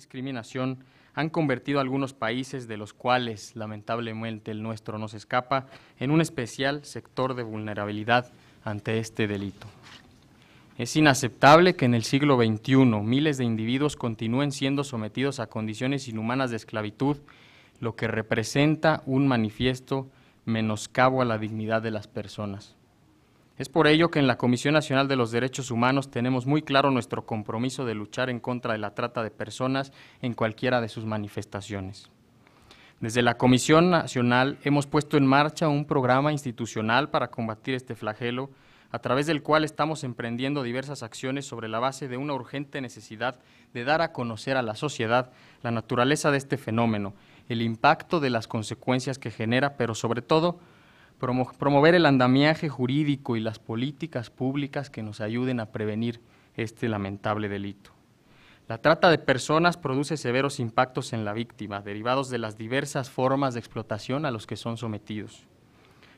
discriminación han convertido algunos países, de los cuales lamentablemente el nuestro no se escapa, en un especial sector de vulnerabilidad ante este delito. Es inaceptable que en el siglo XXI miles de individuos continúen siendo sometidos a condiciones inhumanas de esclavitud, lo que representa un manifiesto menoscabo a la dignidad de las personas. Es por ello que en la Comisión Nacional de los Derechos Humanos tenemos muy claro nuestro compromiso de luchar en contra de la trata de personas en cualquiera de sus manifestaciones. Desde la Comisión Nacional hemos puesto en marcha un programa institucional para combatir este flagelo, a través del cual estamos emprendiendo diversas acciones sobre la base de una urgente necesidad de dar a conocer a la sociedad la naturaleza de este fenómeno, el impacto de las consecuencias que genera, pero sobre todo promover el andamiaje jurídico y las políticas públicas que nos ayuden a prevenir este lamentable delito. La trata de personas produce severos impactos en la víctima, derivados de las diversas formas de explotación a los que son sometidos.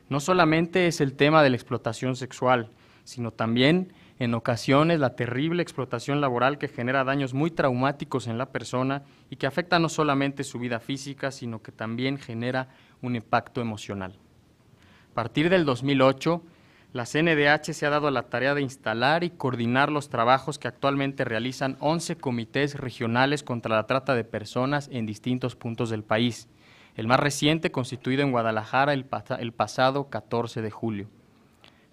No solamente es el tema de la explotación sexual, sino también en ocasiones la terrible explotación laboral que genera daños muy traumáticos en la persona y que afecta no solamente su vida física, sino que también genera un impacto emocional. A partir del 2008, la CNDH se ha dado la tarea de instalar y coordinar los trabajos que actualmente realizan 11 comités regionales contra la trata de personas en distintos puntos del país, el más reciente constituido en Guadalajara el, pasado 14 de julio.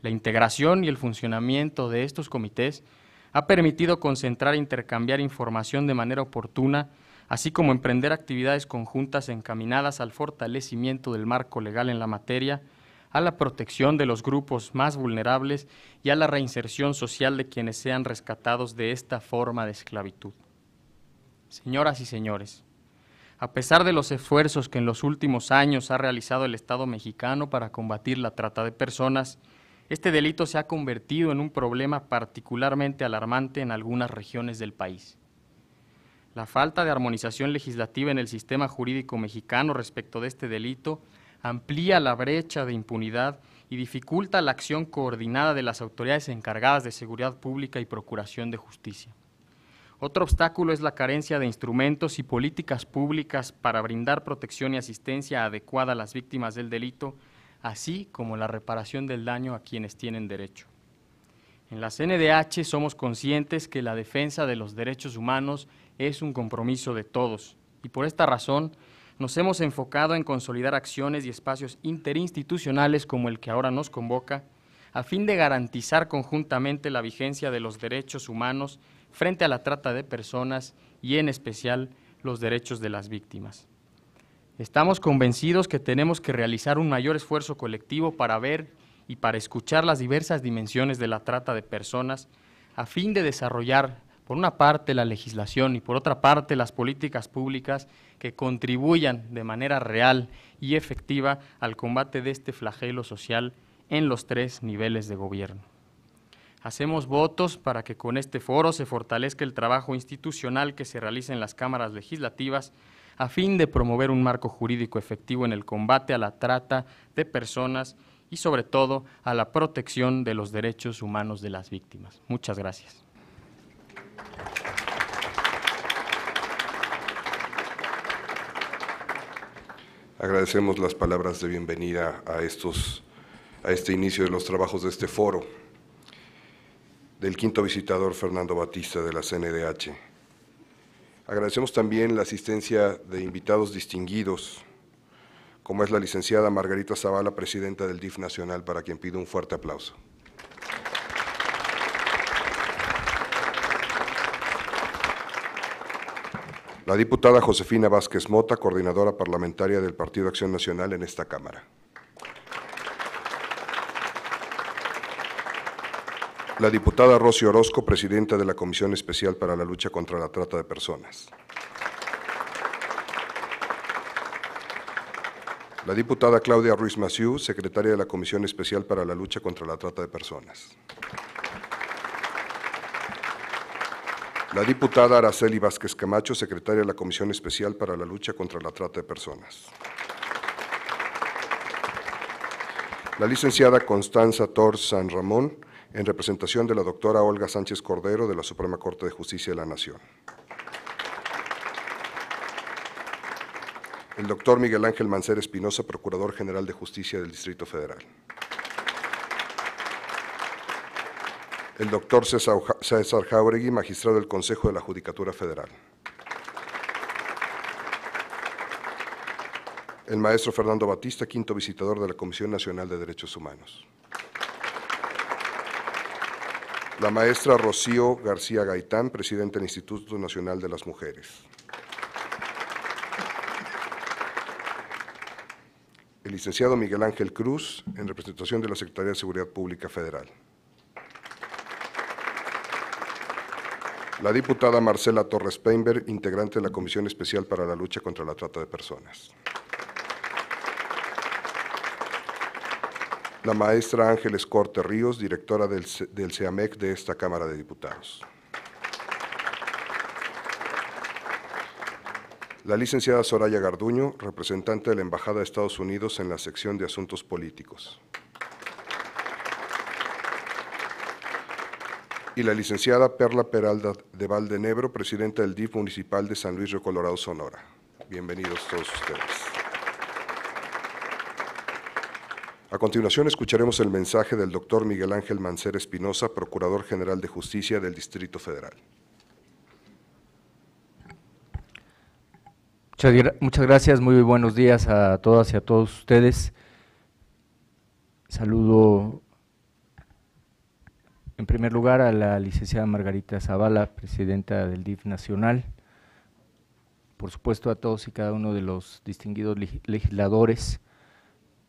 La integración y el funcionamiento de estos comités ha permitido concentrar e intercambiar información de manera oportuna, así como emprender actividades conjuntas encaminadas al fortalecimiento del marco legal en la materia, a la protección de los grupos más vulnerables y a la reinserción social de quienes sean rescatados de esta forma de esclavitud. Señoras y señores, a pesar de los esfuerzos que en los últimos años ha realizado el Estado mexicano para combatir la trata de personas, este delito se ha convertido en un problema particularmente alarmante en algunas regiones del país. La falta de armonización legislativa en el sistema jurídico mexicano respecto de este delito amplía la brecha de impunidad y dificulta la acción coordinada de las autoridades encargadas de seguridad pública y procuración de justicia. Otro obstáculo es la carencia de instrumentos y políticas públicas para brindar protección y asistencia adecuada a las víctimas del delito, así como la reparación del daño a quienes tienen derecho. En la CNDH somos conscientes que la defensa de los derechos humanos es un compromiso de todos y por esta razón nos hemos enfocado en consolidar acciones y espacios interinstitucionales como el que ahora nos convoca, a fin de garantizar conjuntamente la vigencia de los derechos humanos frente a la trata de personas y en especial los derechos de las víctimas. Estamos convencidos que tenemos que realizar un mayor esfuerzo colectivo para ver y para escuchar las diversas dimensiones de la trata de personas a fin de desarrollar por una parte la legislación y por otra parte las políticas públicas que contribuyan de manera real y efectiva al combate de este flagelo social en los tres niveles de gobierno. Hacemos votos para que con este foro se fortalezca el trabajo institucional que se realiza en las cámaras legislativas a fin de promover un marco jurídico efectivo en el combate a la trata de personas y sobre todo a la protección de los derechos humanos de las víctimas. Muchas gracias. Agradecemos las palabras de bienvenida a, estos, a este inicio de los trabajos de este foro del quinto visitador Fernando Batista de la CNDH. Agradecemos también la asistencia de invitados distinguidos, como es la licenciada Margarita Zavala, presidenta del DIF Nacional, para quien pido un fuerte aplauso. La diputada Josefina Vázquez Mota, coordinadora parlamentaria del Partido Acción Nacional en esta Cámara. La diputada Rocío Orozco, presidenta de la Comisión Especial para la Lucha contra la Trata de Personas. La diputada Claudia Ruiz Maciú, secretaria de la Comisión Especial para la Lucha contra la Trata de Personas. La diputada Araceli Vázquez Camacho, secretaria de la Comisión Especial para la Lucha contra la Trata de Personas. La licenciada Constanza Tor San Ramón, en representación de la doctora Olga Sánchez Cordero de la Suprema Corte de Justicia de la Nación. El doctor Miguel Ángel Mancera Espinosa, Procurador General de Justicia del Distrito Federal. el doctor César Jauregui, magistrado del Consejo de la Judicatura Federal. El maestro Fernando Batista, quinto visitador de la Comisión Nacional de Derechos Humanos. La maestra Rocío García Gaitán, presidente del Instituto Nacional de las Mujeres. el licenciado Miguel Ángel Cruz, en representación de la Secretaría de Seguridad Pública Federal. La diputada Marcela Torres Peinberg, integrante de la Comisión Especial para la Lucha contra la Trata de Personas. La maestra Ángeles Corte Ríos, directora del, del CEAMEC e de esta Cámara de Diputados. La licenciada Soraya Garduño, representante de la Embajada de Estados Unidos en la sección de Asuntos Políticos. y la licenciada Perla Peralda de Valdenebro, presidenta del DIF municipal de San Luis Río Colorado, Sonora. Bienvenidos todos ustedes. A continuación escucharemos el mensaje del doctor Miguel Ángel Mancera Espinosa, Procurador General de Justicia del Distrito Federal. Muchas, gracias, muy buenos días a todas y a todos ustedes. Saludo en primer lugar a la licenciada Margarita Zavala, presidenta del DIF Nacional, por supuesto a todos y cada uno de los distinguidos legisladores,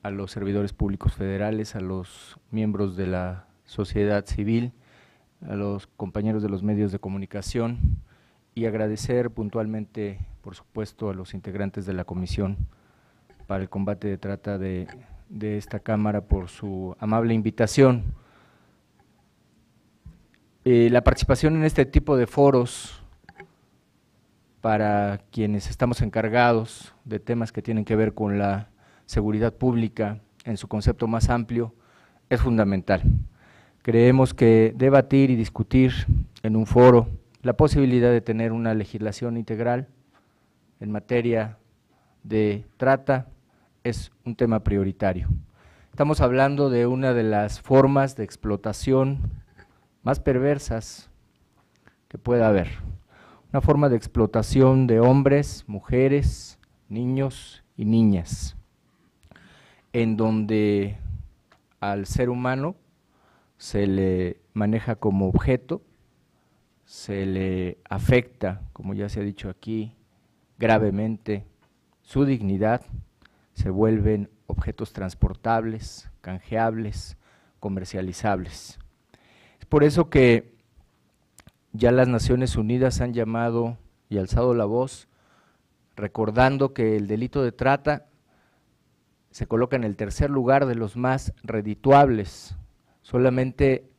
a los servidores públicos federales, a los miembros de la sociedad civil, a los compañeros de los medios de comunicación y agradecer puntualmente, por supuesto, a los integrantes de la Comisión para el Combate de Trata de, de esta Cámara por su amable invitación eh, la participación en este tipo de foros para quienes estamos encargados de temas que tienen que ver con la seguridad pública en su concepto más amplio es fundamental. Creemos que debatir y discutir en un foro la posibilidad de tener una legislación integral en materia de trata es un tema prioritario. Estamos hablando de una de las formas de explotación más perversas que pueda haber. Una forma de explotación de hombres, mujeres, niños y niñas, en donde al ser humano se le maneja como objeto, se le afecta, como ya se ha dicho aquí, gravemente su dignidad, se vuelven objetos transportables, canjeables, comercializables por eso que ya las Naciones Unidas han llamado y alzado la voz, recordando que el delito de trata se coloca en el tercer lugar de los más redituables, solamente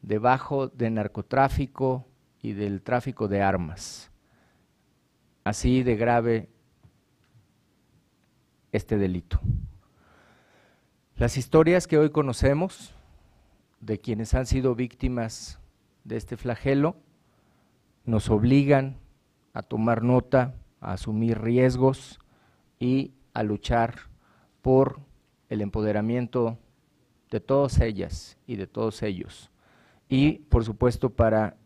debajo de narcotráfico y del tráfico de armas. Así de grave este delito. Las historias que hoy conocemos de quienes han sido víctimas de este flagelo nos obligan a tomar nota, a asumir riesgos y a luchar por el empoderamiento de todas ellas y de todos ellos. Y, por supuesto, para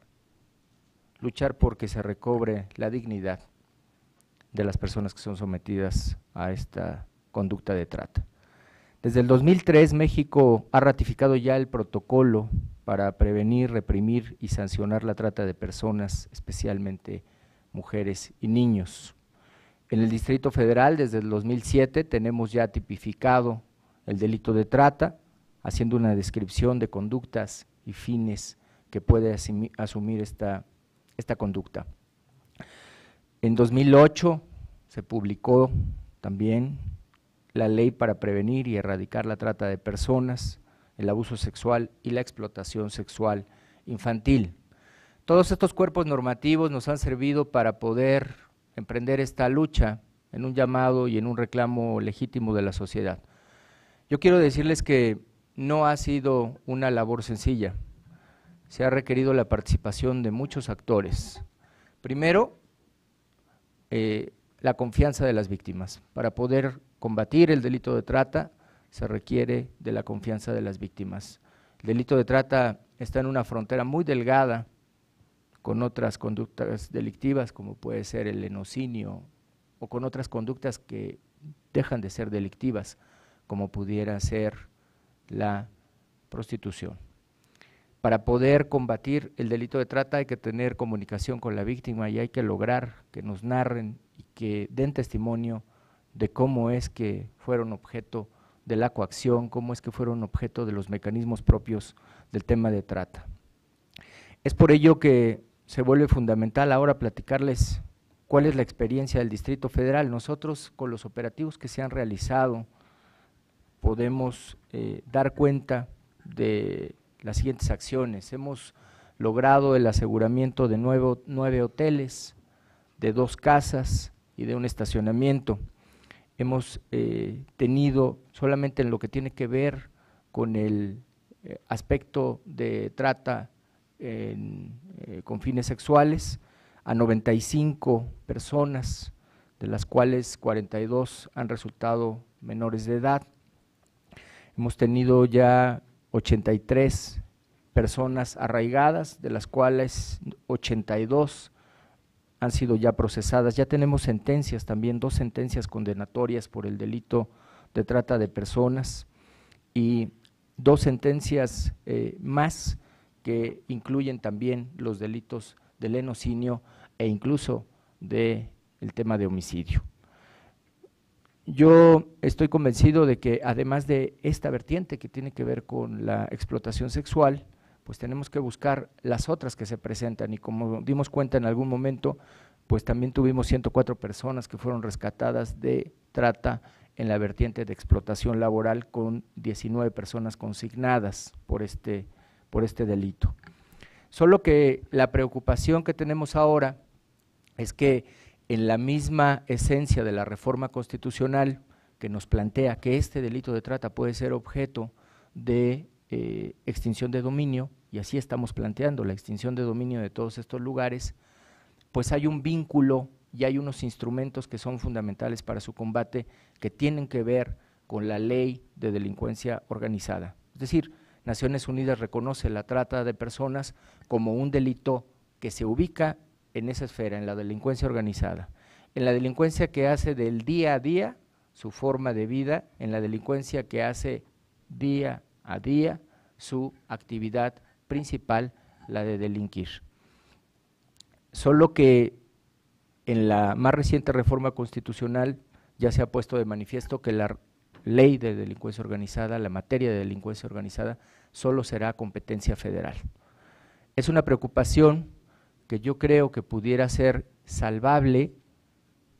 luchar porque se recobre la dignidad de las personas que son sometidas a esta conducta de trata. Desde el 2003 México ha ratificado ya el protocolo para prevenir, reprimir y sancionar la trata de personas, especialmente mujeres y niños. En el Distrito Federal, desde el 2007, tenemos ya tipificado el delito de trata, haciendo una descripción de conductas y fines que puede asumir esta, esta conducta. En 2008 se publicó también la ley para prevenir y erradicar la trata de personas, el abuso sexual y la explotación sexual infantil. Todos estos cuerpos normativos nos han servido para poder emprender esta lucha en un llamado y en un reclamo legítimo de la sociedad. Yo quiero decirles que no ha sido una labor sencilla. Se ha requerido la participación de muchos actores. Primero, eh, la confianza de las víctimas para poder combatir el delito de trata se requiere de la confianza de las víctimas. El delito de trata está en una frontera muy delgada con otras conductas delictivas, como puede ser el enocinio, o con otras conductas que dejan de ser delictivas, como pudiera ser la prostitución. Para poder combatir el delito de trata hay que tener comunicación con la víctima y hay que lograr que nos narren y que den testimonio de cómo es que fueron objeto de la coacción, cómo es que fueron objeto de los mecanismos propios del tema de trata. Es por ello que se vuelve fundamental ahora platicarles cuál es la experiencia del Distrito Federal. Nosotros, con los operativos que se han realizado, podemos eh, dar cuenta de las siguientes acciones. Hemos logrado el aseguramiento de nueve hoteles, de dos casas y de un estacionamiento hemos eh, tenido solamente en lo que tiene que ver con el eh, aspecto de trata eh, con fines sexuales a 95 personas, de las cuales 42 han resultado menores de edad. Hemos tenido ya 83 personas arraigadas, de las cuales 82 han sido ya procesadas. Ya tenemos sentencias también, dos sentencias condenatorias por el delito de trata de personas y dos sentencias eh, más que incluyen también los delitos de lenocinio e incluso del el tema de homicidio. Yo estoy convencido de que además de esta vertiente que tiene que ver con la explotación sexual, pues tenemos que buscar las otras que se presentan y como dimos cuenta en algún momento, pues también tuvimos 104 personas que fueron rescatadas de trata en la vertiente de explotación laboral con 19 personas consignadas por este, por este delito. Solo que la preocupación que tenemos ahora es que en la misma esencia de la reforma constitucional que nos plantea que este delito de trata puede ser objeto de eh, extinción de dominio, y así estamos planteando la extinción de dominio de todos estos lugares, pues hay un vínculo y hay unos instrumentos que son fundamentales para su combate que tienen que ver con la ley de delincuencia organizada. Es decir, Naciones Unidas reconoce la trata de personas como un delito que se ubica en esa esfera, en la delincuencia organizada, en la delincuencia que hace del día a día su forma de vida, en la delincuencia que hace día a día su actividad principal, la de delinquir. Solo que en la más reciente reforma constitucional ya se ha puesto de manifiesto que la ley de delincuencia organizada, la materia de delincuencia organizada, solo será competencia federal. Es una preocupación que yo creo que pudiera ser salvable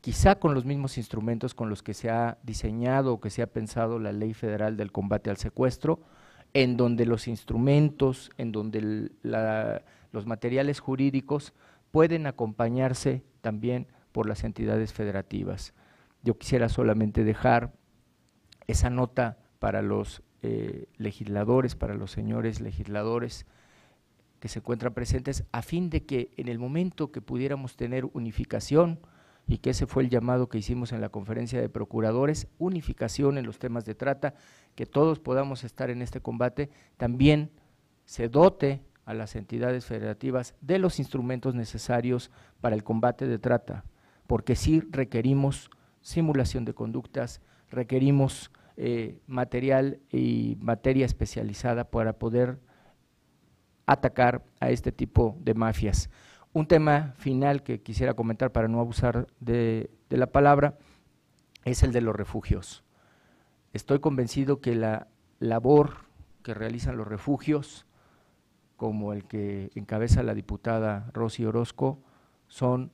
quizá con los mismos instrumentos con los que se ha diseñado o que se ha pensado la Ley Federal del Combate al Secuestro, en donde los instrumentos, en donde los materiales jurídicos pueden acompañarse también por las entidades federativas. Yo quisiera solamente dejar esa nota para los eh, legisladores, para los señores legisladores que se encuentran presentes, a fin de que en el momento que pudiéramos tener unificación, y que ese fue el llamado que hicimos en la conferencia de procuradores, unificación en los temas de trata, que todos podamos estar en este combate, también se dote a las entidades federativas de los instrumentos necesarios para el combate de trata, porque sí requerimos simulación de conductas, requerimos eh, material y materia especializada para poder atacar a este tipo de mafias un tema final que quisiera comentar para no abusar de, la palabra es el de los refugios. Estoy convencido que la labor que realizan los refugios, como el que encabeza la diputada Rosy Orozco, son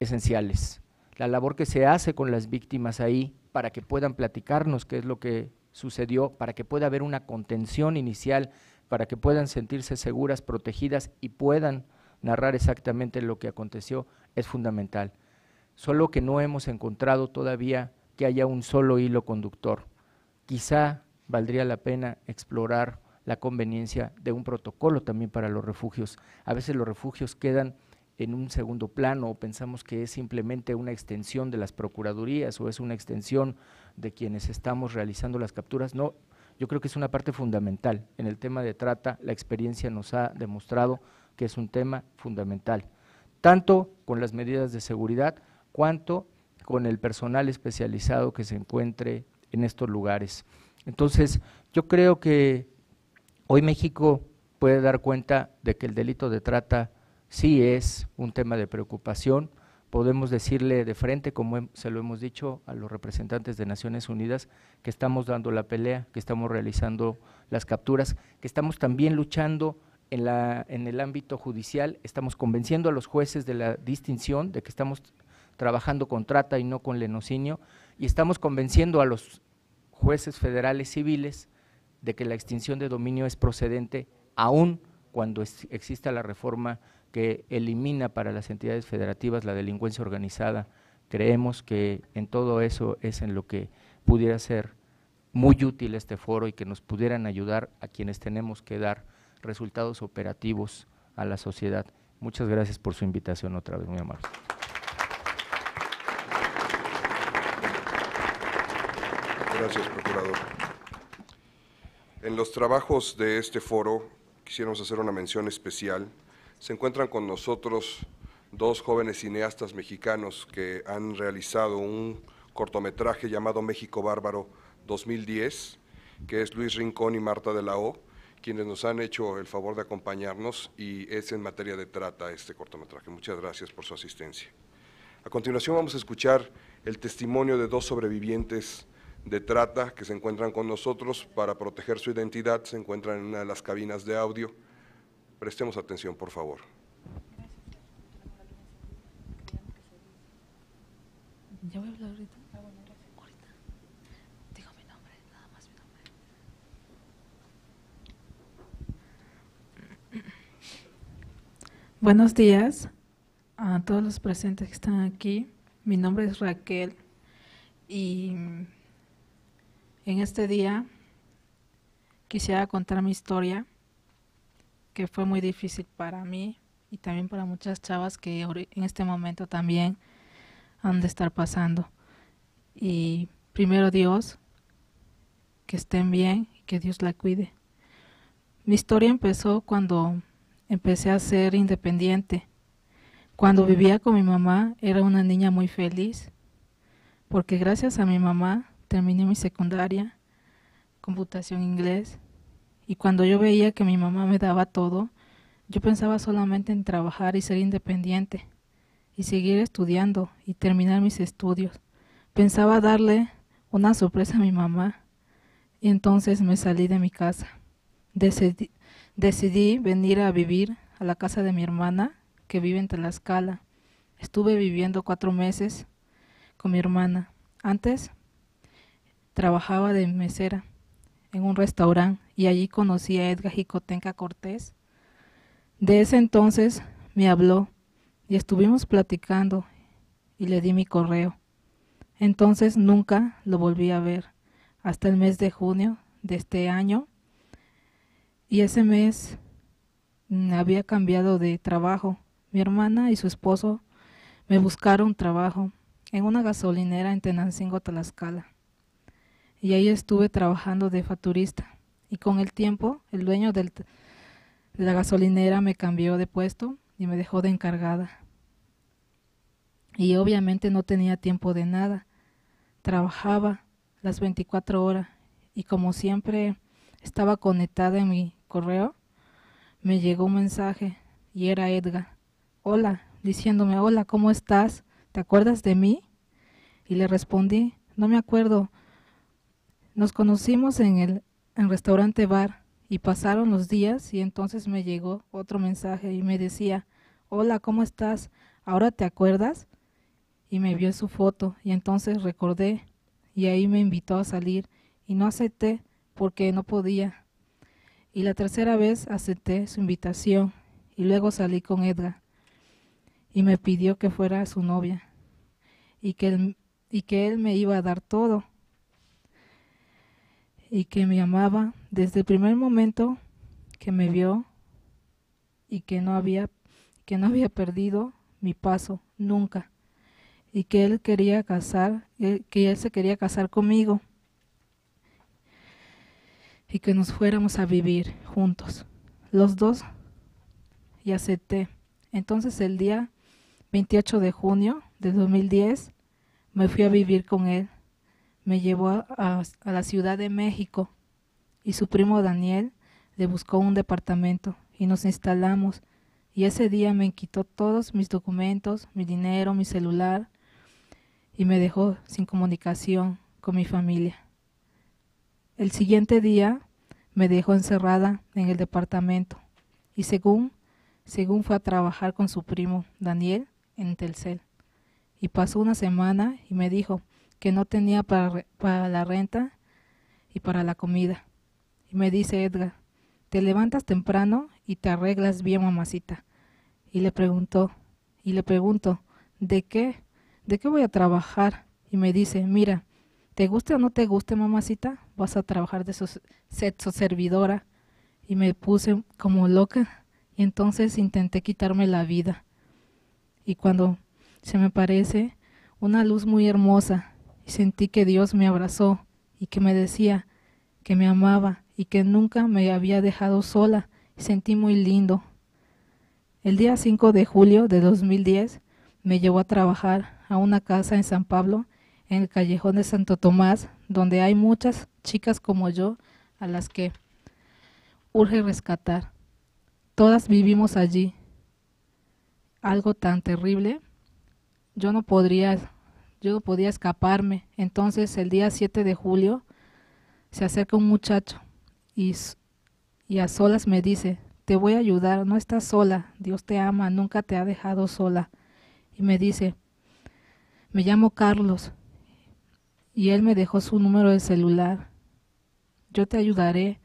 esenciales. La labor que se hace con las víctimas ahí para que puedan platicarnos qué es lo que sucedió, para que pueda haber una contención inicial, para que puedan sentirse seguras, protegidas y puedan narrar exactamente lo que aconteció es fundamental. Solo que no hemos encontrado todavía que haya un solo hilo conductor. Quizá valdría la pena explorar la conveniencia de un protocolo también para los refugios. A veces los refugios quedan en un segundo plano o pensamos que es simplemente una extensión de las procuradurías o es una extensión de quienes estamos realizando las capturas. No, yo creo que es una parte fundamental. En el tema de trata, la experiencia nos ha demostrado que es un tema fundamental, tanto con las medidas de seguridad, cuanto con el personal especializado que se encuentre en estos lugares. Entonces, yo creo que hoy México puede dar cuenta de que el delito de trata sí es un tema de preocupación. Podemos decirle de frente, como se lo hemos dicho a los representantes de Naciones Unidas, que estamos dando la pelea, que estamos realizando las capturas, que estamos también luchando en, el ámbito judicial estamos convenciendo a los jueces de la distinción, de que estamos trabajando con trata y no con lenocinio, y estamos convenciendo a los jueces federales civiles de que la extinción de dominio es procedente aún cuando exista la reforma que elimina para las entidades federativas la delincuencia organizada. Creemos que en todo eso es en lo que pudiera ser muy útil este foro y que nos pudieran ayudar a quienes tenemos que dar resultados operativos a la sociedad. Muchas gracias por su invitación otra vez, muy amable. Gracias, procurador. En los trabajos de este foro, quisiéramos hacer una mención especial. Se encuentran con nosotros dos jóvenes cineastas mexicanos que han realizado un cortometraje llamado México Bárbaro 2010, que es Luis Rincón y Marta de la O, quienes nos han hecho el favor de acompañarnos y es en materia de trata este cortometraje. Muchas gracias por su asistencia. A continuación vamos a escuchar el testimonio de dos sobrevivientes de trata que se encuentran con nosotros para proteger su identidad, se encuentran en una de las cabinas de audio. Prestemos atención, por favor. hablar ahorita. Buenos días a todos los presentes que están aquí. Mi nombre es Raquel y en este día quisiera contar mi historia que fue muy difícil para mí y también para muchas chavas que en este momento también han de estar pasando. Y primero Dios, que estén bien y que Dios la cuide. Mi historia empezó cuando empecé a ser independiente. Cuando vivía con mi mamá era una niña muy feliz, porque gracias a mi mamá terminé mi secundaria, computación inglés, y cuando yo veía que mi mamá me daba todo, yo pensaba solamente en trabajar y ser independiente, y seguir estudiando y terminar mis estudios. Pensaba darle una sorpresa a mi mamá, y entonces me salí de mi casa. Decidí venir a vivir a la casa de mi hermana que vive en Tlaxcala. Estuve viviendo cuatro meses con mi hermana. Antes trabajaba de mesera en un restaurante y allí conocí a Edgar Jicotenca Cortés. De ese entonces me habló y estuvimos platicando y le di mi correo. Entonces nunca lo volví a ver hasta el mes de junio de este año y ese mes había cambiado de trabajo. Mi hermana y su esposo me buscaron trabajo en una gasolinera en Tenancingo, Tlaxcala. Y ahí estuve trabajando de faturista. Y con el tiempo, el dueño del, de la gasolinera me cambió de puesto y me dejó de encargada. Y obviamente no tenía tiempo de nada. Trabajaba las 24 horas y como siempre estaba conectada en mi correo, me llegó un mensaje y era Edgar. Hola, diciéndome, hola, ¿cómo estás? ¿Te acuerdas de mí? Y le respondí, no me acuerdo. Nos conocimos en el en restaurante bar y pasaron los días y entonces me llegó otro mensaje y me decía, hola, ¿cómo estás? ¿Ahora te acuerdas? Y me vio su foto y entonces recordé y ahí me invitó a salir y no acepté porque no podía y la tercera vez acepté su invitación y luego salí con Edgar y me pidió que fuera su novia y que él, y que él me iba a dar todo y que me amaba desde el primer momento que me vio y que no había que no había perdido mi paso nunca y que él quería casar que él se quería casar conmigo y que nos fuéramos a vivir juntos. Los dos y acepté. Entonces el día 28 de junio de 2010 me fui a vivir con él. Me llevó a, a la Ciudad de México y su primo Daniel le buscó un departamento y nos instalamos y ese día me quitó todos mis documentos, mi dinero, mi celular y me dejó sin comunicación con mi familia. El siguiente día me dejó encerrada en el departamento y según, según fue a trabajar con su primo Daniel en Telcel. Y pasó una semana y me dijo que no tenía para, la renta y para la comida. Y me dice Edgar, te levantas temprano y te arreglas bien, mamacita. Y le preguntó, y le pregunto, ¿de qué? ¿De qué voy a trabajar? Y me dice, mira, ¿te guste o no te guste, mamacita? vas a trabajar de sexo servidora. Y me puse como loca y entonces intenté quitarme la vida. Y cuando se me parece una luz muy hermosa y sentí que Dios me abrazó y que me decía que me amaba y que nunca me había dejado sola y sentí muy lindo. El día 5 de julio de 2010 me llevó a trabajar a una casa en San Pablo en el callejón de Santo Tomás, donde hay muchas chicas como yo a las que urge rescatar. Todas vivimos allí. Algo tan terrible. Yo no podría yo no podía escaparme. Entonces, el día 7 de julio se acerca un muchacho y, y a solas me dice, "Te voy a ayudar, no estás sola. Dios te ama, nunca te ha dejado sola." Y me dice, "Me llamo Carlos." y él me dejó su número de celular. Yo te ayudaré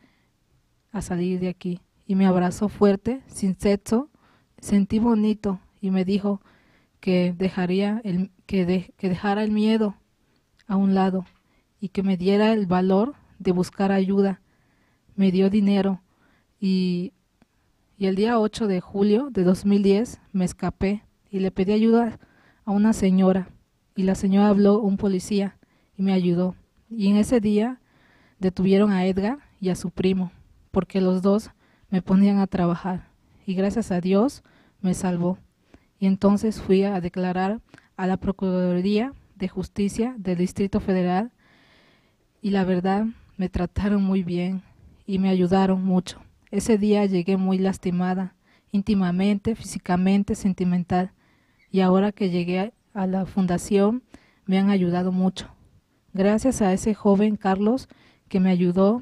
a salir de aquí. Y me abrazó fuerte, sin sexo, sentí bonito y me dijo que dejaría el, que, que dejara el miedo a un lado y que me diera el valor de buscar ayuda. Me dio dinero y, y el día 8 de julio de 2010 me escapé y le pedí ayuda a una señora y la señora habló un policía me ayudó. Y en ese día detuvieron a Edgar y a su primo, porque los dos me ponían a trabajar. Y gracias a Dios me salvó. Y entonces fui a declarar a la Procuraduría de Justicia del Distrito Federal y la verdad me trataron muy bien y me ayudaron mucho. Ese día llegué muy lastimada, íntimamente, físicamente, sentimental. Y ahora que llegué a la fundación, me han ayudado mucho. Gracias a ese joven Carlos que me ayudó,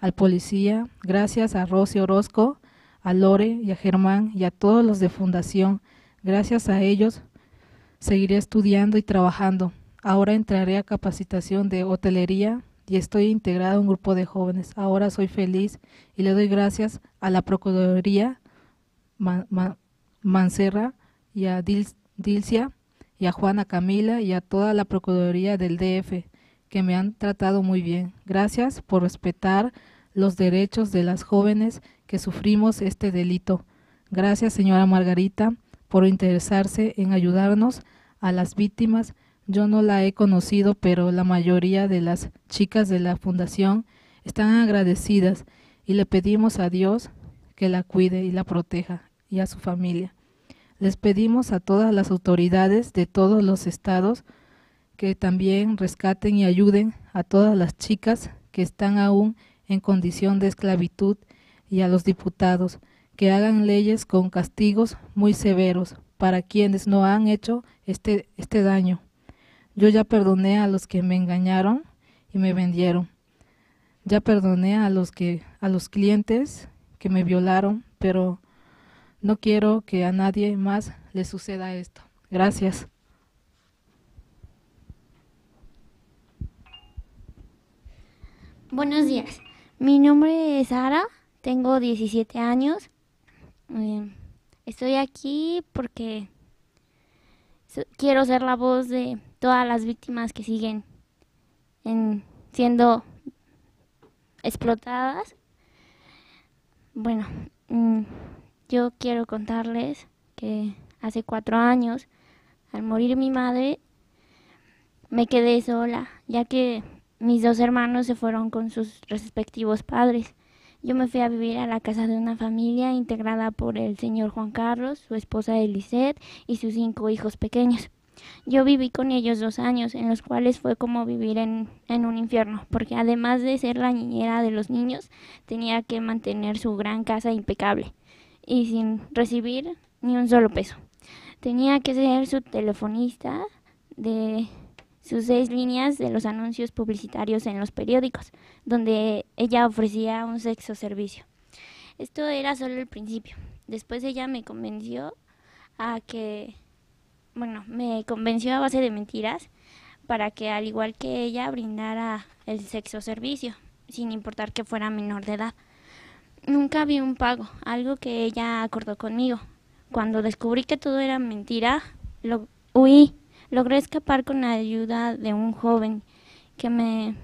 al policía, gracias a Rosy Orozco, a Lore y a Germán y a todos los de Fundación. Gracias a ellos seguiré estudiando y trabajando. Ahora entraré a capacitación de hotelería y estoy integrado a un grupo de jóvenes. Ahora soy feliz y le doy gracias a la Procuraduría Mancera Mancerra y a Dilcia y a Juana Camila y a toda la Procuraduría del DF que me han tratado muy bien. Gracias por respetar los derechos de las jóvenes que sufrimos este delito. Gracias, señora Margarita, por interesarse en ayudarnos a las víctimas. Yo no la he conocido, pero la mayoría de las chicas de la fundación están agradecidas y le pedimos a Dios que la cuide y la proteja y a su familia. Les pedimos a todas las autoridades de todos los estados que también rescaten y ayuden a todas las chicas que están aún en condición de esclavitud y a los diputados que hagan leyes con castigos muy severos para quienes no han hecho este, este daño. Yo ya perdoné a los que me engañaron y me vendieron. Ya perdoné a los que a los clientes que me violaron, pero no quiero que a nadie más le suceda esto. Gracias. Buenos días. Mi nombre es Sara, tengo 17 años. estoy aquí porque quiero ser la voz de todas las víctimas que siguen siendo explotadas. Bueno, mm, yo quiero contarles que hace cuatro años, al morir mi madre, me quedé sola, ya que mis dos hermanos se fueron con sus respectivos padres. Yo me fui a vivir a la casa de una familia integrada por el señor Juan Carlos, su esposa Elisette y sus cinco hijos pequeños. Yo viví con ellos dos años, en los cuales fue como vivir en, en, un infierno, porque además de ser la niñera de los niños, tenía que mantener su gran casa impecable y sin recibir ni un solo peso. Tenía que ser su telefonista de sus seis líneas de los anuncios publicitarios en los periódicos, donde ella ofrecía un sexo servicio. Esto era solo el principio. Después ella me convenció a que, bueno, me convenció a base de mentiras para que al igual que ella brindara el sexo servicio, sin importar que fuera menor de edad. Nunca vi un pago, algo que ella acordó conmigo. Cuando descubrí que todo era mentira, lo huí Logré escapar con la ayuda de un joven que me,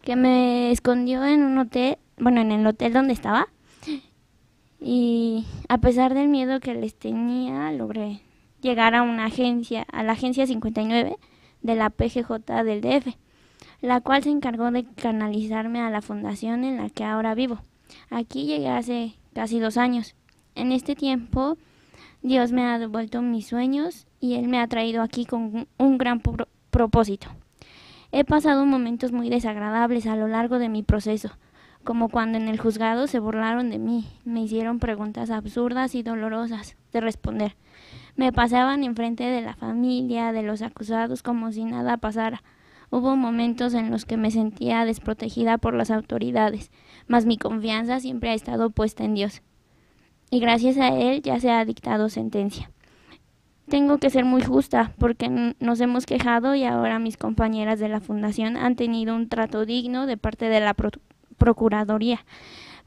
que me escondió en un hotel, bueno, en el hotel donde estaba. Y a pesar del miedo que les tenía, logré llegar a una agencia, a la agencia 59 de la PGJ del DF, la cual se encargó de canalizarme a la fundación en la que ahora vivo. Aquí llegué hace casi dos años. En este tiempo Dios me ha devuelto mis sueños y Él me ha traído aquí con un gran propósito. He pasado momentos muy desagradables a lo largo de mi proceso, como cuando en el juzgado se burlaron de mí, me hicieron preguntas absurdas y dolorosas de responder. Me pasaban enfrente de la familia, de los acusados, como si nada pasara. Hubo momentos en los que me sentía desprotegida por las autoridades, mas mi confianza siempre ha estado puesta en Dios y gracias a él ya se ha dictado sentencia. Tengo que ser muy justa porque nos hemos quejado y ahora mis compañeras de la Fundación han tenido un trato digno de parte de la Procuraduría,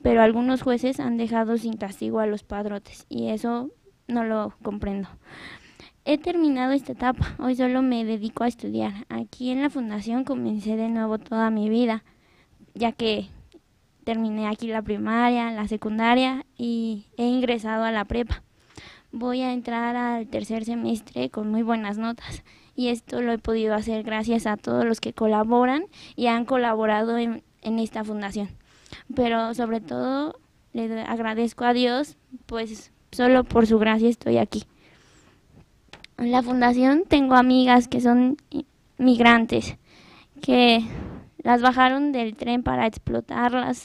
pero algunos jueces han dejado sin castigo a los padrotes y eso no lo comprendo. He terminado esta etapa, hoy solo me dedico a estudiar. Aquí en la Fundación comencé de nuevo toda mi vida, ya que Terminé aquí la primaria, la secundaria y he ingresado a la prepa. Voy a entrar al tercer semestre con muy buenas notas y esto lo he podido hacer gracias a todos los que colaboran y han colaborado en, en esta fundación. Pero sobre todo le agradezco a Dios, pues solo por su gracia estoy aquí. En la fundación tengo amigas que son migrantes, que las bajaron del tren para explotarlas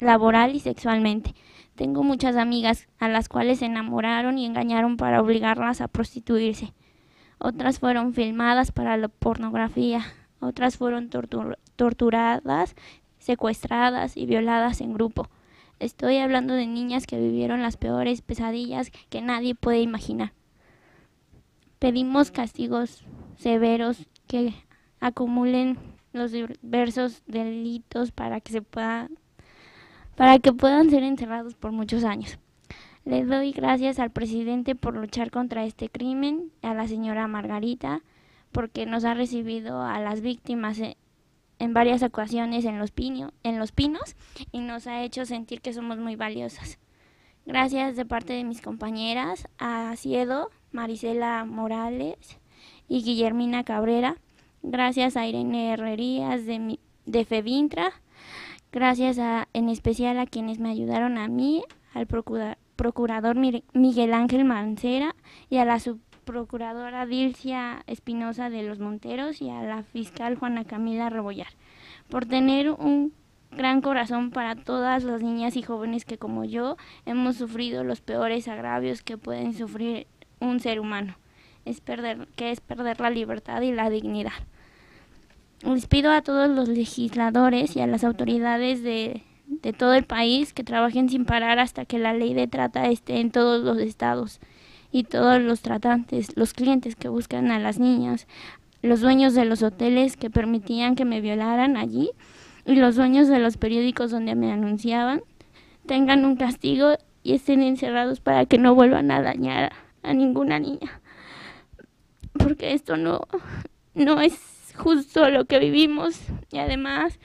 laboral y sexualmente. Tengo muchas amigas a las cuales se enamoraron y engañaron para obligarlas a prostituirse. Otras fueron filmadas para la pornografía. Otras fueron torturadas, secuestradas y violadas en grupo. Estoy hablando de niñas que vivieron las peores pesadillas que nadie puede imaginar. Pedimos castigos severos que acumulen los diversos delitos para que se pueda para que puedan ser encerrados por muchos años. Le doy gracias al presidente por luchar contra este crimen, a la señora Margarita, porque nos ha recibido a las víctimas en varias ocasiones en los, en los pinos y nos ha hecho sentir que somos muy valiosas. Gracias de parte de mis compañeras, a Ciedo, Marisela Morales y Guillermina Cabrera, gracias a Irene Herrerías de, de Fevintra, gracias en especial a quienes me ayudaron a mí, al procurador Miguel Ángel Mancera y a la subprocuradora Dilcia Espinosa de los Monteros y a la fiscal Juana Camila Rebollar, por tener un gran corazón para todas las niñas y jóvenes que como yo hemos sufrido los peores agravios que pueden sufrir un ser humano es perder, que es perder la libertad y la dignidad. Les pido a todos los legisladores y a las autoridades de, de todo el país que trabajen sin parar hasta que la ley de trata esté en todos los estados y todos los tratantes, los clientes que buscan a las niñas, los dueños de los hoteles que permitían que me violaran allí y los dueños de los periódicos donde me anunciaban tengan un castigo y estén encerrados para que no vuelvan a dañar a ninguna niña porque esto no, es justo lo que vivimos y además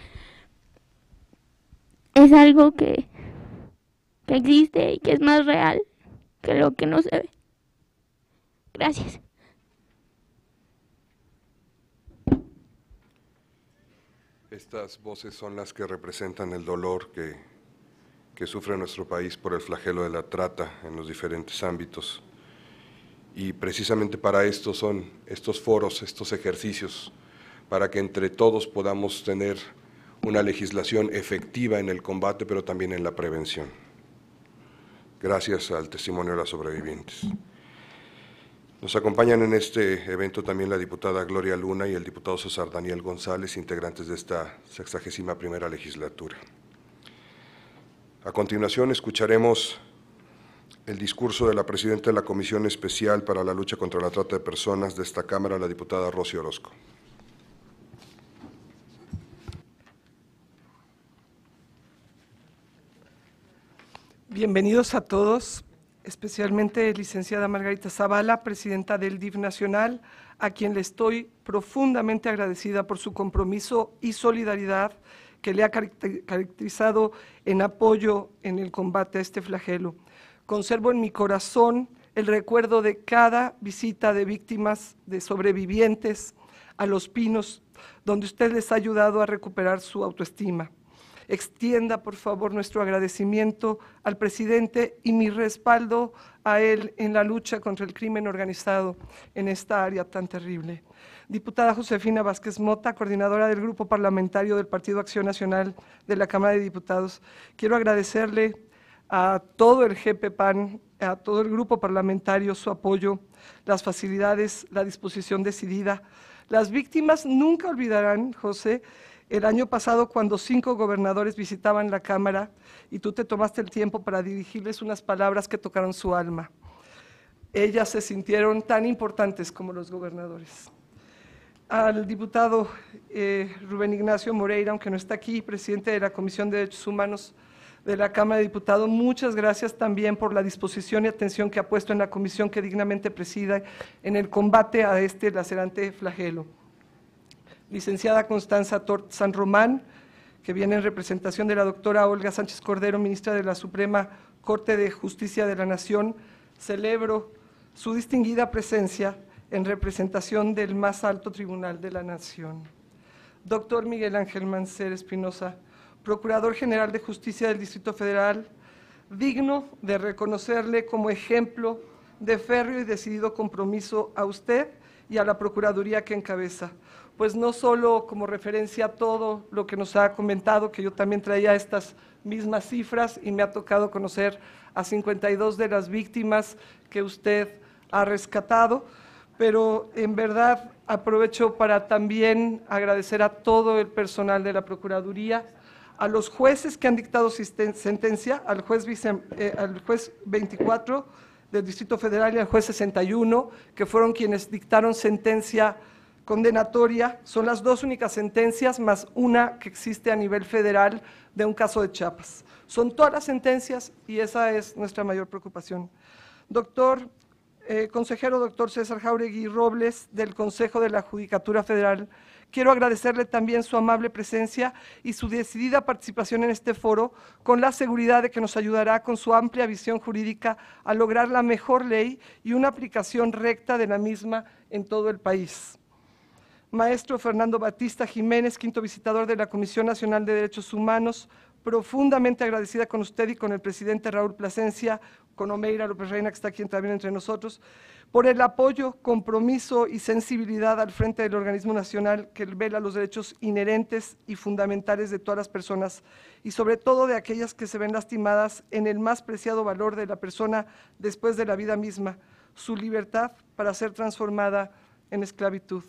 es algo que, existe y que es más real que lo que no se ve. Gracias. Estas voces son las que representan el dolor que sufre nuestro país por el flagelo de la trata en los diferentes ámbitos y precisamente para esto son estos foros, estos ejercicios, para que entre todos podamos tener una legislación efectiva en el combate, pero también en la prevención. Gracias al testimonio de las sobrevivientes. Nos acompañan en este evento también la diputada Gloria Luna y el diputado César Daniel González, integrantes de esta 61 primera legislatura. A continuación escucharemos el discurso de la presidenta de la Comisión Especial para la Lucha contra la Trata de Personas de esta Cámara, la diputada Rocío Orozco. Bienvenidos a todos, especialmente licenciada Margarita Zavala, presidenta del DIF Nacional, a quien le estoy profundamente agradecida por su compromiso y solidaridad que le ha caracterizado en apoyo en el combate a este flagelo. Conservo en mi corazón el recuerdo de cada visita de víctimas, de sobrevivientes a los pinos, donde usted les ha ayudado a recuperar su autoestima. Extienda, por favor, nuestro agradecimiento al presidente y mi respaldo a él en la lucha contra el crimen organizado en esta área tan terrible. Diputada Josefina Vázquez Mota, coordinadora del Grupo Parlamentario del Partido Acción Nacional de la Cámara de Diputados, quiero agradecerle a todo el GPPAN, a todo el grupo parlamentario su apoyo, las facilidades, la disposición decidida. Las víctimas nunca olvidarán, José, el año pasado cuando cinco gobernadores visitaban la Cámara y tú te tomaste el tiempo para dirigirles unas palabras que tocaron su alma. Ellas se sintieron tan importantes como los gobernadores. Al diputado eh, Rubén Ignacio Moreira, aunque no está aquí, presidente de la Comisión de Derechos Humanos, de la Cámara de Diputados. Muchas gracias también por la disposición y atención que ha puesto en la comisión que dignamente presida en el combate a este lacerante flagelo. Licenciada Constanza San Román, que viene en representación de la doctora Olga Sánchez Cordero, ministra de la Suprema Corte de Justicia de la Nación, celebro su distinguida presencia en representación del más alto tribunal de la Nación. Doctor Miguel Ángel Mancer Espinosa, Procurador General de Justicia del Distrito Federal, digno de reconocerle como ejemplo de férreo y decidido compromiso a usted y a la Procuraduría que encabeza. Pues no solo como referencia a todo lo que nos ha comentado, que yo también traía estas mismas cifras y me ha tocado conocer a 52 de las víctimas que usted ha rescatado, pero en verdad aprovecho para también agradecer a todo el personal de la Procuraduría, a los jueces que han dictado sentencia, al juez, eh, al juez 24 del Distrito Federal y al juez 61, que fueron quienes dictaron sentencia condenatoria. Son las dos únicas sentencias más una que existe a nivel federal de un caso de Chiapas. Son todas las sentencias y esa es nuestra mayor preocupación. Doctor eh, consejero doctor César Jauregui Robles del Consejo de la Judicatura Federal. Quiero agradecerle también su amable presencia y su decidida participación en este foro, con la seguridad de que nos ayudará con su amplia visión jurídica a lograr la mejor ley y una aplicación recta de la misma en todo el país. Maestro Fernando Batista Jiménez, quinto visitador de la Comisión Nacional de Derechos Humanos, profundamente agradecida con usted y con el presidente Raúl Plasencia, con Omeira López Reina, que está aquí también entre nosotros, por el apoyo, compromiso y sensibilidad al frente del organismo nacional que vela los derechos inherentes y fundamentales de todas las personas y sobre todo de aquellas que se ven lastimadas en el más preciado valor de la persona después de la vida misma, su libertad para ser transformada en esclavitud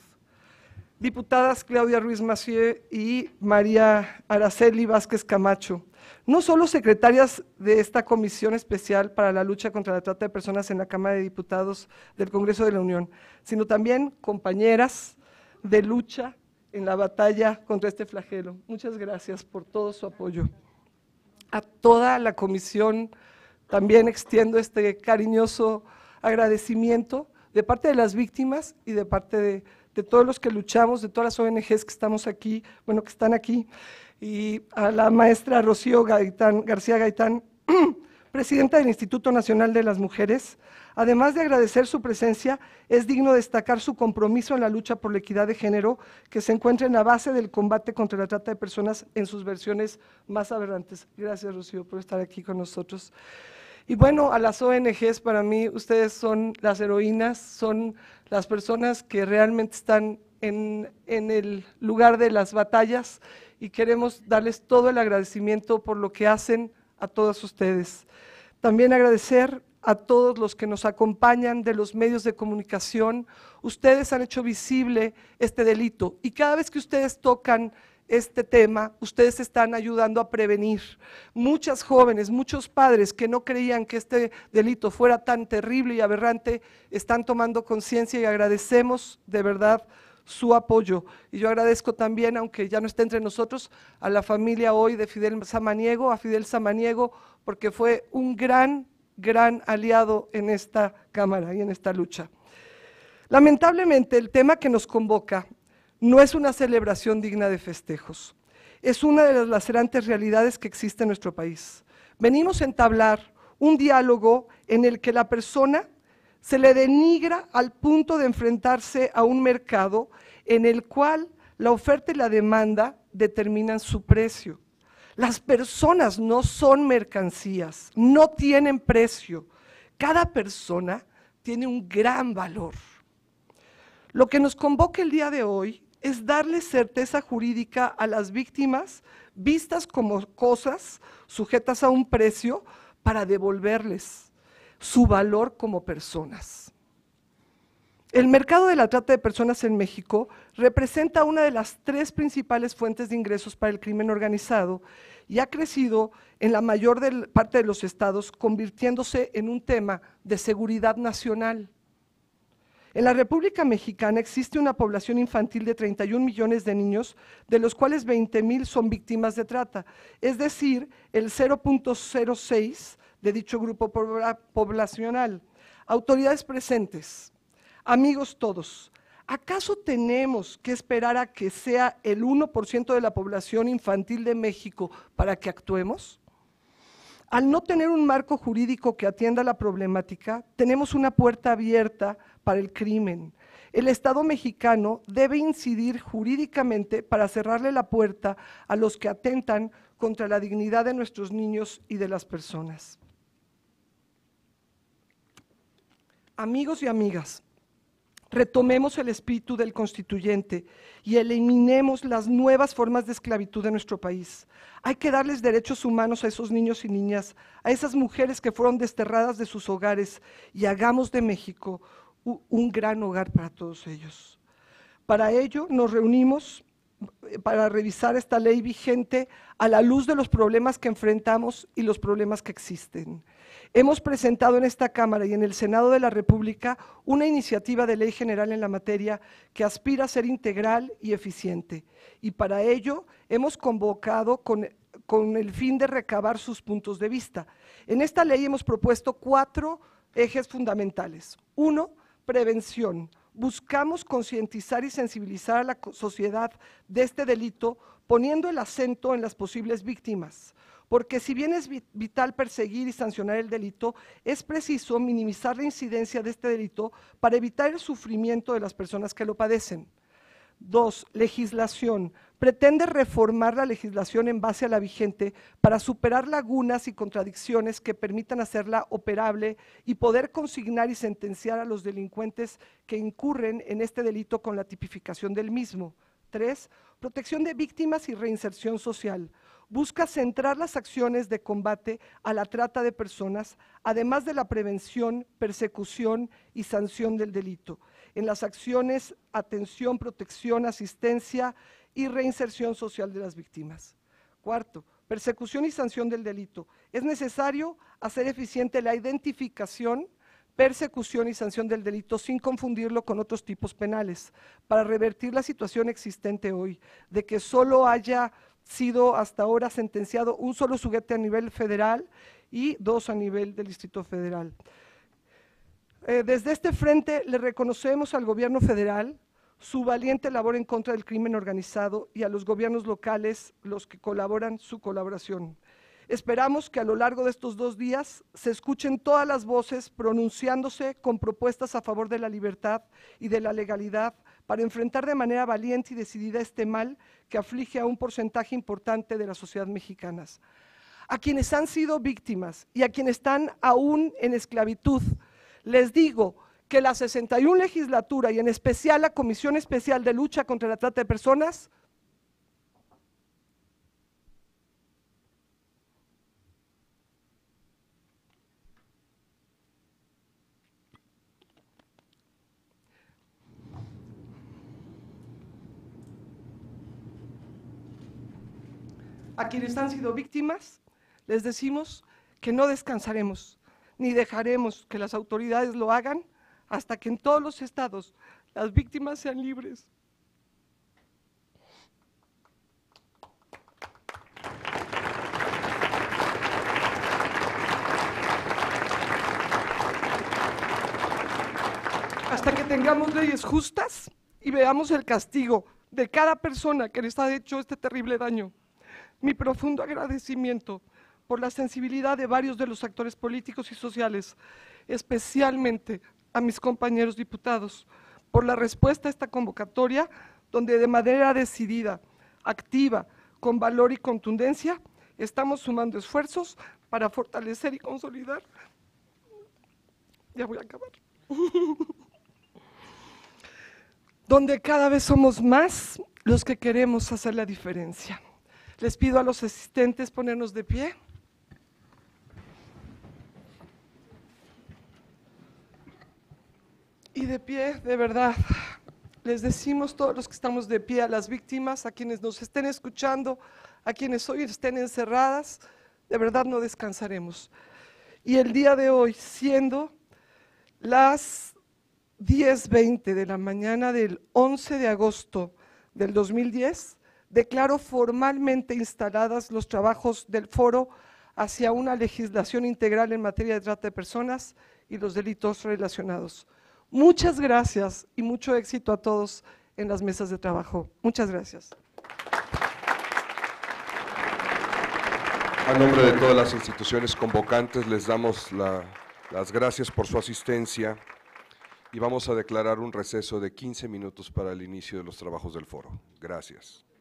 diputadas Claudia Ruiz Massieu y María Araceli Vázquez Camacho, no solo secretarias de esta Comisión Especial para la Lucha contra la Trata de Personas en la Cámara de Diputados del Congreso de la Unión, sino también compañeras de lucha en la batalla contra este flagelo. Muchas gracias por todo su apoyo. A toda la comisión también extiendo este cariñoso agradecimiento de parte de las víctimas y de parte de de todos los que luchamos, de todas las ONGs que estamos aquí, bueno, que están aquí, y a la maestra Rocío Gaitán, García Gaitán, presidenta del Instituto Nacional de las Mujeres. Además de agradecer su presencia, es digno destacar su compromiso en la lucha por la equidad de género, que se encuentra en la base del combate contra la trata de personas en sus versiones más aberrantes. Gracias, Rocío, por estar aquí con nosotros. Y bueno, a las ONGs, para mí, ustedes son las heroínas, son las personas que realmente están en, el lugar de las batallas y queremos darles todo el agradecimiento por lo que hacen a todos ustedes. También agradecer a todos los que nos acompañan de los medios de comunicación. Ustedes han hecho visible este delito y cada vez que ustedes tocan este tema, ustedes están ayudando a prevenir. Muchas jóvenes, muchos padres que no creían que este delito fuera tan terrible y aberrante, están tomando conciencia y agradecemos de verdad su apoyo. Y yo agradezco también, aunque ya no esté entre nosotros, a la familia hoy de Fidel Samaniego, a Fidel Samaniego, porque fue un gran, gran aliado en esta Cámara y en esta lucha. Lamentablemente, el tema que nos convoca no es una celebración digna de festejos. Es una de las lacerantes realidades que existe en nuestro país. Venimos a entablar un diálogo en el que la persona se le denigra al punto de enfrentarse a un mercado en el cual la oferta y la demanda determinan su precio. Las personas no son mercancías, no tienen precio. Cada persona tiene un gran valor. Lo que nos convoca el día de hoy es darle certeza jurídica a las víctimas vistas como cosas sujetas a un precio para devolverles su valor como personas. El mercado de la trata de personas en México representa una de las tres principales fuentes de ingresos para el crimen organizado y ha crecido en la mayor parte de los estados, convirtiéndose en un tema de seguridad nacional. En la República Mexicana existe una población infantil de 31 millones de niños, de los cuales 20 mil son víctimas de trata, es decir, el 0.06 de dicho grupo poblacional. Autoridades presentes, amigos todos, ¿acaso tenemos que esperar a que sea el 1% de la población infantil de México para que actuemos? Al no tener un marco jurídico que atienda la problemática, tenemos una puerta abierta para el crimen. El Estado mexicano debe incidir jurídicamente para cerrarle la puerta a los que atentan contra la dignidad de nuestros niños y de las personas. Amigos y amigas, retomemos el espíritu del constituyente y eliminemos las nuevas formas de esclavitud en nuestro país. Hay que darles derechos humanos a esos niños y niñas, a esas mujeres que fueron desterradas de sus hogares y hagamos de México un gran hogar para todos ellos. Para ello nos reunimos eh, para revisar esta ley vigente a la luz de los problemas que enfrentamos y los problemas que existen. Hemos presentado en esta Cámara y en el Senado de la República una iniciativa de ley general en la materia que aspira a ser integral y eficiente. Y para ello hemos convocado con con el fin de recabar sus puntos de vista. En esta ley hemos propuesto cuatro ejes fundamentales. Uno, prevención. Buscamos concientizar y sensibilizar a la sociedad de este delito poniendo el acento en las posibles víctimas, porque si bien es vital perseguir y sancionar el delito, es preciso minimizar la incidencia de este delito para evitar el sufrimiento de las personas que lo padecen. Dos, legislación. Pretende reformar la legislación en base a la vigente para superar lagunas y contradicciones que permitan hacerla operable y poder consignar y sentenciar a los delincuentes que incurren en este delito con la tipificación del mismo. Tres, protección de víctimas y reinserción social busca centrar las acciones de combate a la trata de personas, además de la prevención, persecución y sanción del delito en las acciones atención, protección, asistencia y reinserción social de las víctimas. Cuarto, persecución y sanción del delito. Es necesario hacer eficiente la identificación, persecución y sanción del delito sin confundirlo con otros tipos penales, para revertir la situación existente hoy, de que solo haya sido hasta ahora sentenciado un solo sujeto a nivel federal y dos a nivel del Distrito Federal. Eh, desde este frente le reconocemos al gobierno federal su valiente labor en contra del crimen organizado y a los gobiernos locales los que colaboran su colaboración. Esperamos que a lo largo de estos dos días se escuchen todas las voces pronunciándose con propuestas a favor de la libertad y de la legalidad para enfrentar de manera valiente y decidida este mal que aflige a un porcentaje importante de la sociedad mexicana. A quienes han sido víctimas y a quienes están aún en esclavitud les digo que la 61 legislatura y en especial la Comisión Especial de Lucha contra la Trata de Personas a quienes han sido víctimas, les decimos que no descansaremos, ni dejaremos que las autoridades lo hagan hasta que en todos los estados las víctimas sean libres. Hasta que tengamos leyes justas y veamos el castigo de cada persona que les ha hecho este terrible daño. Mi profundo agradecimiento por la sensibilidad de varios de los actores políticos y sociales, especialmente a mis compañeros diputados, por la respuesta a esta convocatoria, donde de manera decidida, activa, con valor y contundencia, estamos sumando esfuerzos para fortalecer y consolidar. Ya voy a acabar. donde cada vez somos más los que queremos hacer la diferencia. Les pido a los asistentes ponernos de pie. Y de pie, de verdad, les decimos todos los que estamos de pie a las víctimas, a quienes nos estén escuchando, a quienes hoy estén encerradas, de verdad no descansaremos. Y el día de hoy, siendo las 10.20 de la mañana del 11 de agosto del 2010, declaro formalmente instaladas los trabajos del foro hacia una legislación integral en materia de trata de personas y los delitos relacionados. Muchas gracias y mucho éxito a todos en las mesas de trabajo. Muchas gracias. A nombre de todas las instituciones convocantes les damos las gracias por su asistencia y vamos a declarar un receso de 15 minutos para el inicio de los trabajos del foro. Gracias.